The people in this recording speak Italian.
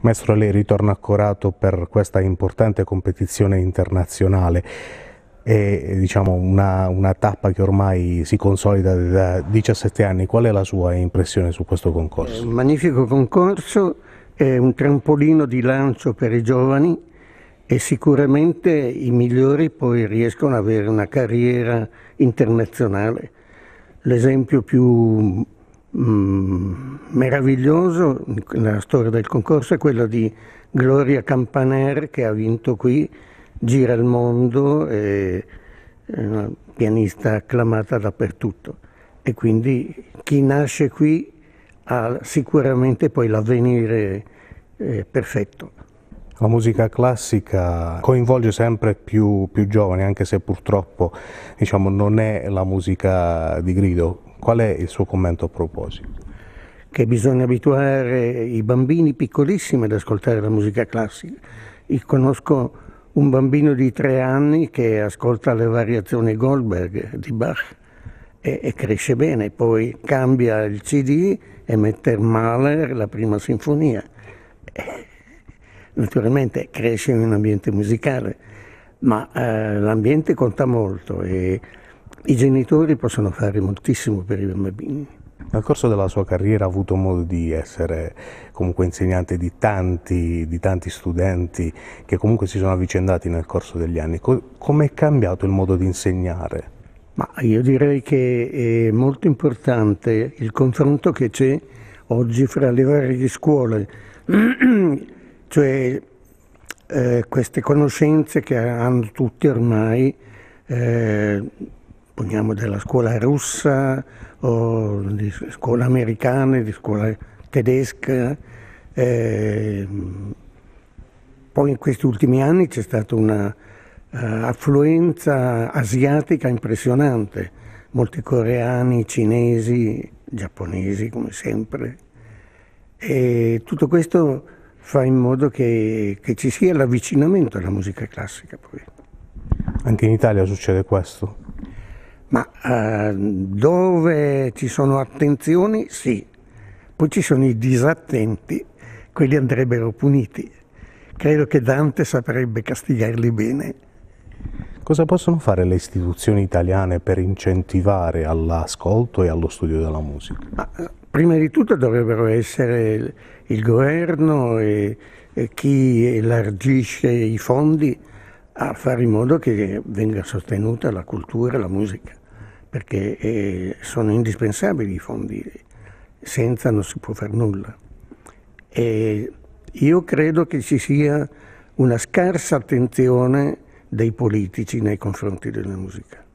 Maestro, lei ritorna accorato per questa importante competizione internazionale. È diciamo, una, una, tappa che ormai si consolida da 17 anni. Qual è la sua impressione su questo concorso? un magnifico concorso, è un trampolino di lancio per i giovani e sicuramente i migliori poi riescono ad avere una carriera internazionale. L'esempio più Mm, meraviglioso nella storia del concorso è quello di Gloria Campaner che ha vinto qui Gira il mondo, è una pianista acclamata dappertutto e quindi chi nasce qui ha sicuramente poi l'avvenire eh, perfetto. La musica classica coinvolge sempre più, più giovani, anche se purtroppo diciamo, non è la musica di grido, Qual è il suo commento a proposito? Che bisogna abituare i bambini piccolissimi ad ascoltare la musica classica. Io conosco un bambino di tre anni che ascolta le variazioni Goldberg di Bach e, e cresce bene, poi cambia il CD e mette Mahler la prima sinfonia. Eh, naturalmente cresce in un ambiente musicale, ma eh, l'ambiente conta molto e i genitori possono fare moltissimo per i bambini. Nel corso della sua carriera ha avuto modo di essere comunque insegnante di tanti, di tanti studenti che comunque si sono avvicendati nel corso degli anni. Come è cambiato il modo di insegnare? Ma io direi che è molto importante il confronto che c'è oggi fra le varie scuole, cioè eh, queste conoscenze che hanno tutti ormai. Eh, poniamo della scuola russa o di scuola americana, di scuola tedesca. Eh, poi in questi ultimi anni c'è stata un'affluenza eh, uh, asiatica impressionante, molti coreani, cinesi, giapponesi come sempre. E tutto questo fa in modo che, che ci sia l'avvicinamento alla musica classica poi. Anche in Italia succede questo? ma eh, dove ci sono attenzioni sì, poi ci sono i disattenti, quelli andrebbero puniti. Credo che Dante saprebbe castigarli bene. Cosa possono fare le istituzioni italiane per incentivare all'ascolto e allo studio della musica? Ma, eh, prima di tutto dovrebbero essere il governo e, e chi elargisce i fondi a fare in modo che venga sostenuta la cultura e la musica perché eh, sono indispensabili i fondi, senza non si può fare nulla. E io credo che ci sia una scarsa attenzione dei politici nei confronti della musica.